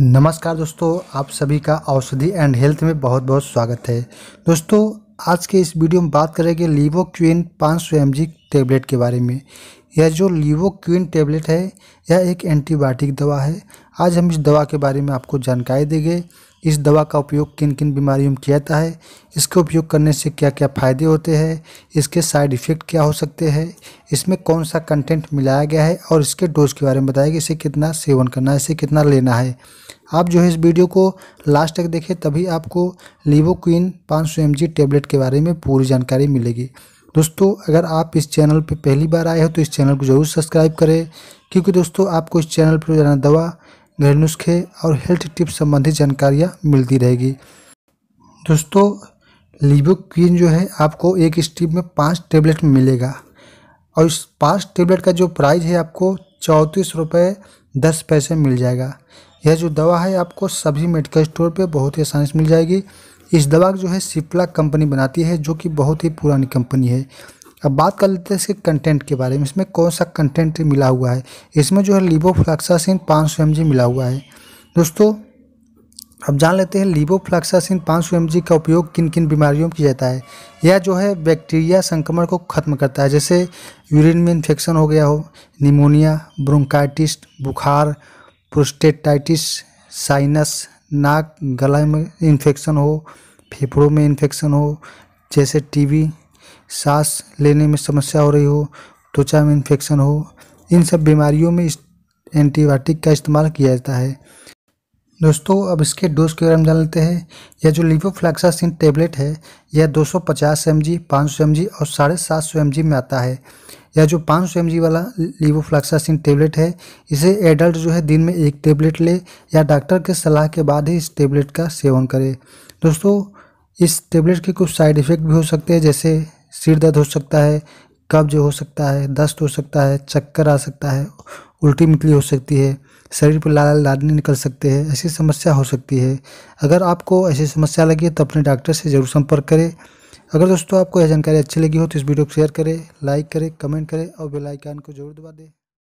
नमस्कार दोस्तों आप सभी का औषधि एंड हेल्थ में बहुत बहुत स्वागत है दोस्तों आज के इस वीडियो में बात करेंगे लीवो क्वीन पाँच सौ एम जी टेबलेट के बारे में यह जो क्वीन टेबलेट है यह एक एंटीबायोटिक दवा है आज हम इस दवा के बारे में आपको जानकारी देंगे इस दवा का उपयोग किन किन बीमारियों में किया जाता है इसके उपयोग करने से क्या क्या फ़ायदे होते हैं इसके साइड इफ़ेक्ट क्या हो सकते हैं इसमें कौन सा कंटेंट मिलाया गया है और इसके डोज के बारे में बताया कि इसे कितना सेवन करना है इसे कितना लेना है आप जो है इस वीडियो को लास्ट तक देखें तभी आपको क्वीन पाँच सौ टेबलेट के बारे में पूरी जानकारी मिलेगी दोस्तों अगर आप इस चैनल पर पहली बार आए हो तो इस चैनल को ज़रूर सब्सक्राइब करें क्योंकि दोस्तों आपको इस चैनल पर रोजाना दवा घर नुस्खे और हेल्थ टिप्स संबंधी जानकारियाँ मिलती रहेगी दोस्तों क्वीन जो है आपको एक स्टीप में पाँच टेबलेट मिलेगा और इस पाँच टेबलेट का जो प्राइस है आपको चौंतीस रुपये दस पैसे मिल जाएगा यह जो दवा है आपको सभी मेडिकल स्टोर पे बहुत ही आसानी से मिल जाएगी इस दवा जो है सिप्ला कंपनी बनाती है जो कि बहुत ही पुरानी कंपनी है अब बात कर लेते हैं इसके कंटेंट के बारे में इसमें कौन सा कंटेंट मिला हुआ है इसमें जो है लिबोफ्लाक्सासिन पाँच सौ मिला हुआ है दोस्तों अब जान लेते हैं लिबोफ्लाक्सासिन पाँच सौ का उपयोग किन किन बीमारियों में किया जाता है यह जो है बैक्टीरिया संक्रमण को खत्म करता है जैसे यूरिन में इन्फेक्शन हो गया हो निमोनिया ब्रोंकाइटिस बुखार प्रोस्टेटाइटिस साइनस नाक गला में इन्फेक्शन हो फेफड़ों में इन्फेक्शन हो जैसे टीबी सांस लेने में समस्या हो रही हो त्वचा में इन्फेक्शन हो इन सब बीमारियों में एंटीबायोटिक का इस्तेमाल किया जाता है दोस्तों अब इसके डोज के बारे में जान लेते हैं यह जो लिपोफ्लैक्सासिन टेबलेट है यह 250 सौ पचास एम जी पाँच सौ एम जी और साढ़े सात सौ एम जी में आता है या जो 500 सौ वाला लीवोफ्लाक्सासिन टेबलेट है इसे एडल्ट जो है दिन में एक टेबलेट ले या डॉक्टर के सलाह के बाद ही इस टेबलेट का सेवन करें दोस्तों इस टेबलेट के कुछ साइड इफ़ेक्ट भी हो सकते हैं जैसे सिर दर्द हो सकता है कब्ज हो सकता है दस्त हो सकता है चक्कर आ सकता है उल्टी मिटली हो सकती है शरीर पर लाल लादने निकल सकते हैं ऐसी समस्या हो सकती है अगर आपको ऐसी समस्या लगी तो अपने डॉक्टर से ज़रूर संपर्क करें अगर दोस्तों आपको यह जानकारी अच्छी लगी हो तो इस वीडियो को शेयर करें लाइक करें कमेंट करें और बेल आइकन को जरूर दबा दें